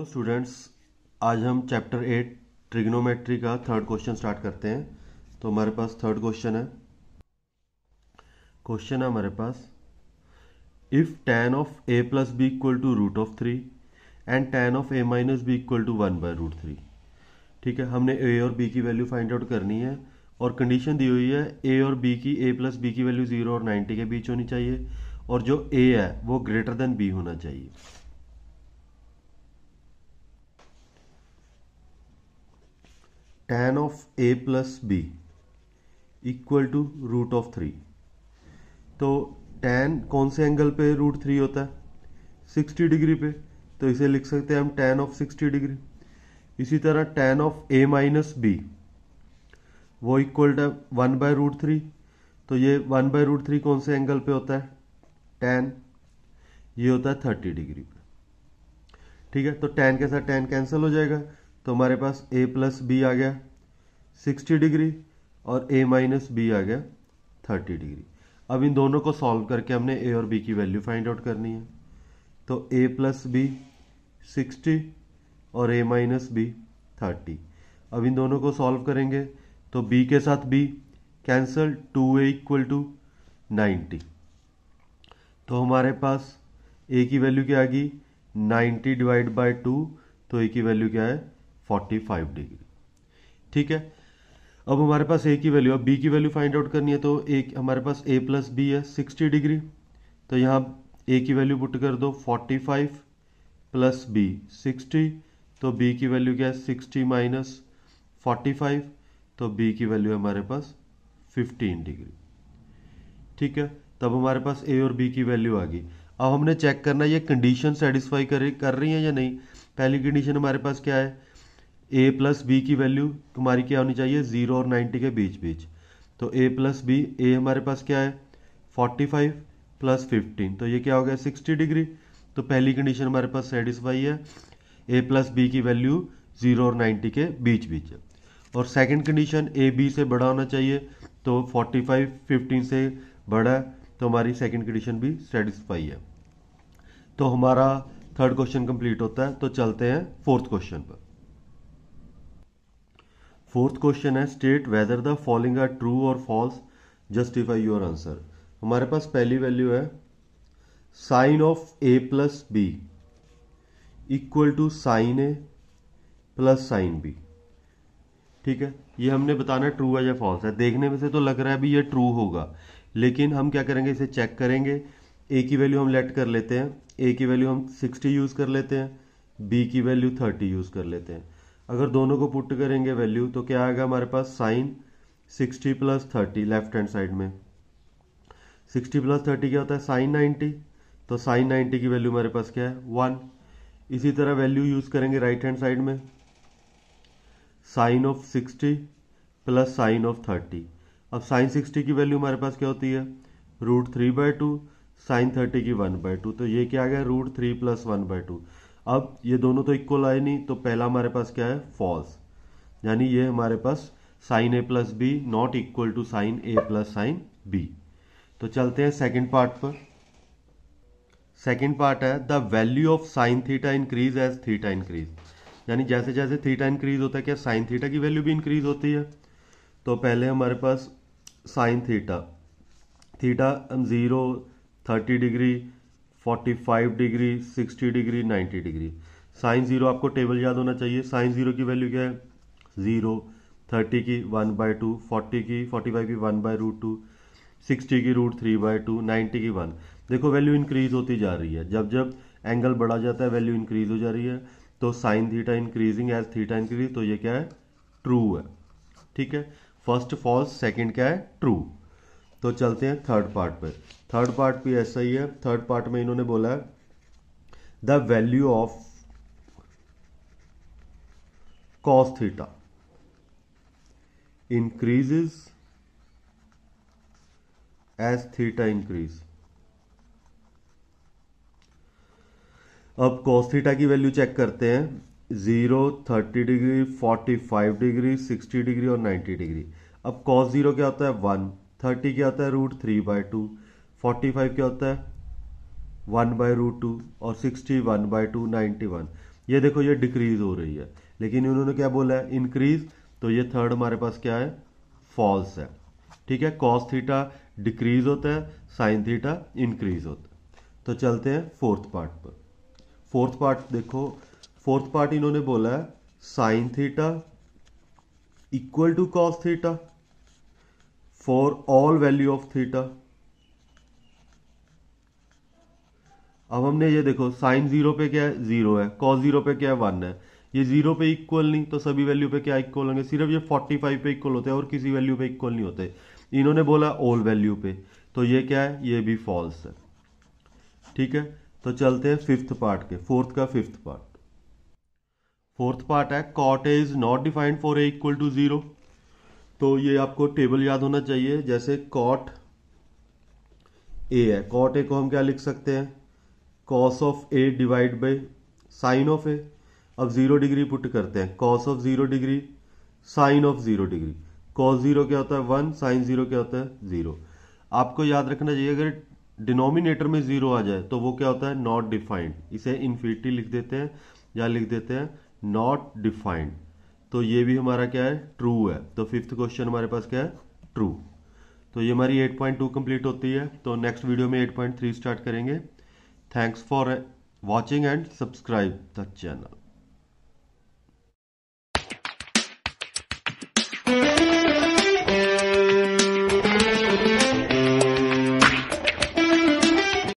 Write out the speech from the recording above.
hello students आज हम chapter eight trigonometry का थर्ड क्वेश्चन स्टार्ट करते हैं तो हमारे पास थर्ड क्वेश्चन है क्वेश्चन है हमारे पास if tan of A plus B equal to root of three and tan of A minus B equal to one by root three ठीक है हमने ए और बी की वैल्यू फाइंड आउट करनी है और कंडीशन दी हुई है ए और बी की ए प्लस बी की वैल्यू जीरो और नाइन्टी के बीच होनी चाहिए और जो ए है वो ग्रेटर देन बी होना चाहिए tan of a plus b equal to root of three तो tan कौन से एंगल पे रूट थ्री होता है सिक्सटी डिग्री पे तो इसे लिख सकते हैं हम tan ऑफ सिक्सटी डिग्री इसी तरह tan of a minus B वो equal to one by root three तो ये वन बाय रूट थ्री कौन से एंगल पे होता है tan ये होता है थर्टी डिग्री पे ठीक है तो tan के साथ tan कैंसिल हो जाएगा तो हमारे पास ए प्लस बी आ गया सिक्सटी डिग्री और ए माइनस बी आ गया थर्टी डिग्री अब इन दोनों को सॉल्व करके हमने ए और बी की वैल्यू फाइंड आउट करनी है तो ए प्लस बी सिक्सटी और ए माइनस बी थर्टी अब इन दोनों को सॉल्व करेंगे तो बी के साथ B cancel two A equal to ninety तो हमारे पास ए की वैल्यू क्या आ गई नाइन्टी डिवाइड बाय टू तो ए की वैल्यू क्या है 45 डिग्री ठीक है अब हमारे पास ए की वैल्यू अब बी की वैल्यू फाइंड आउट करनी है तो ए हमारे पास ए प्लस बी है 60 डिग्री तो यहाँ ए की वैल्यू पुट कर दो 45 प्लस बी सिक्सटी तो बी की वैल्यू क्या है 60 माइनस फाइव तो बी की वैल्यू है हमारे पास 15 डिग्री ठीक है तब हमारे पास ए और बी की वैल्यू आ गई अब हमने चेक करना ये कंडीशन सेटिस्फाई कर कर रही है या नहीं पहली कंडीशन हमारे पास क्या है ए प्लस बी की वैल्यू तुम्हारी क्या होनी चाहिए ज़ीरो और नाइन्टी के बीच बीच तो ए प्लस बी ए हमारे पास क्या है फोर्टी फाइव प्लस फिफ्टीन तो ये क्या हो गया सिक्सटी डिग्री तो पहली कंडीशन हमारे पास सेटिस्फाई है ए प्लस बी की वैल्यू ज़ीरो और नाइन्टी के बीच बीच है और सेकेंड कंडीशन ए बी से बड़ा होना चाहिए तो फोर्टी फाइव फिफ्टीन से बड़ा तो हमारी सेकेंड कंडीशन भी सेटिस्फाई है तो हमारा थर्ड क्वेश्चन कंप्लीट होता है तो चलते हैं फोर्थ क्वेश्चन पर फोर्थ क्वेश्चन है state whether the following are true or false justify your answer हमारे पास पहली वैल्यू है sine of A plus B equal to sine A plus sine B ठीक है ये हमने बताना ट्रू है या फॉल्स है देखने में से तो लग रहा है भी ये ट्रू होगा लेकिन हम क्या करेंगे इसे चेक करेंगे ए की वैल्यू हम लेट कर लेते हैं ए की वैल्यू हम 60 यूज़ कर लेते हैं बी की वैल्यू 30 यूज़ कर लेते हैं अगर दोनों को पुट करेंगे वैल्यू तो क्या आएगा हमारे पास sine sixty plus thirty left hand side में सिक्सटी प्लस थर्टी क्या होता है साइन नाइन्टी तो साइन नाइन्टी की वैल्यू हमारे पास क्या है वन इसी तरह वैल्यू यूज़ करेंगे राइट हैंड साइड में sine of sixty plus sine of thirty अब साइन सिक्सटी की वैल्यू हमारे पास क्या होती है root three by two sine thirty की वन बाय टू तो ये क्या आ गया root three plus one by two अब ये दोनों तो इक्वल आए नहीं तो पहला हमारे पास क्या है फॉल्स यानी ये हमारे पास sine A plus B not equal to sine A plus sine B तो चलते हैं सेकंड पार्ट पर सेकंड पार्ट है the value of sine theta increase as theta increase यानी जैसे जैसे थीटा इंक्रीज होता है क्या साइन थीटा की वैल्यू भी इंक्रीज होती है तो पहले हमारे पास sine theta theta zero thirty degree 45 degree 60 degree 90 degree sine zero आपको टेबल याद होना चाहिए साइन ज़ीरो की वैल्यू क्या है ज़ीरो थर्टी की वन बाई टू फोर्टी की फोर्टी फाइव की one by root two sixty की root three by two ninety की वन देखो वैल्यू इंक्रीज होती जा रही है जब जब एंगल बढ़ा जाता है वैल्यू इंक्रीज हो जा रही है तो sine theta increasing as theta increase तो ये क्या है ट्रू है ठीक है फर्स्ट फॉल्स सेकेंड क्या है ट्रू तो चलते हैं थर्ड पार्ट पे थर्ड पार्ट भी ऐसा ही है थर्ड पार्ट में इन्होंने बोला है the value of cos theta increases as theta increase अब कॉस थीटा की वैल्यू चेक करते हैं zero thirty degree forty five degree sixty degree और नाइन्टी डिग्री अब कॉस जीरो क्या होता है वन थर्टी क्या होता है root three by two forty five क्या होता है वन बाय रूट टू और sixty one by two ninety one ये देखो ये डिक्रीज हो रही है लेकिन इन्होंने क्या बोला है इंक्रीज तो ये थर्ड हमारे पास क्या है फॉल्स है ठीक है कॉस थीटा डिक्रीज होता है साइन थीटा इंक्रीज होता है तो चलते हैं फोर्थ पार्ट पर फोर्थ पार्ट देखो फोर्थ पार्ट इन्होंने बोला है sine theta equal to cos theta for all value of theta अब हमने ये देखो साइन जीरो पे क्या है जीरो है कॉस जीरो पे क्या है वन है ये जीरो पे इक्वल नहीं तो सभी वैल्यू पे क्या इक्वल होंगे सिर्फ ये फोर्टी फाइव पे इक्वल होते हैं और किसी वैल्यू पे इक्वल नहीं होते इन्होंने बोला ऑल वैल्यू पे तो ये क्या है ये भी फॉल्स है ठीक है तो चलते हैं फिफ्थ पार्ट के फोर्थ का फिफ्थ पार्ट फोर्थ पार्ट है cot is not defined for A equal to zero तो ये आपको टेबल याद होना चाहिए जैसे कॉट ए है कॉट ए को हम क्या लिख सकते हैं cos of A divide by sine of A अब जीरो डिग्री पुट करते हैं cos of zero degree sine of zero degree cos zero क्या होता है वन साइन जीरो क्या होता है जीरो आपको याद रखना चाहिए अगर डिनोमिनेटर में जीरो आ जाए तो वो क्या होता है नॉट डिफाइंड इसे इन्फिनिटी लिख देते हैं या लिख देते हैं नॉट डिफाइंड तो ये भी हमारा क्या है ट्रू है तो फिफ्थ क्वेश्चन हमारे पास क्या है ट्रू तो ये हमारी 8.2 कंप्लीट होती है तो नेक्स्ट वीडियो में 8.3 स्टार्ट करेंगे thanks for watching and subscribe the channel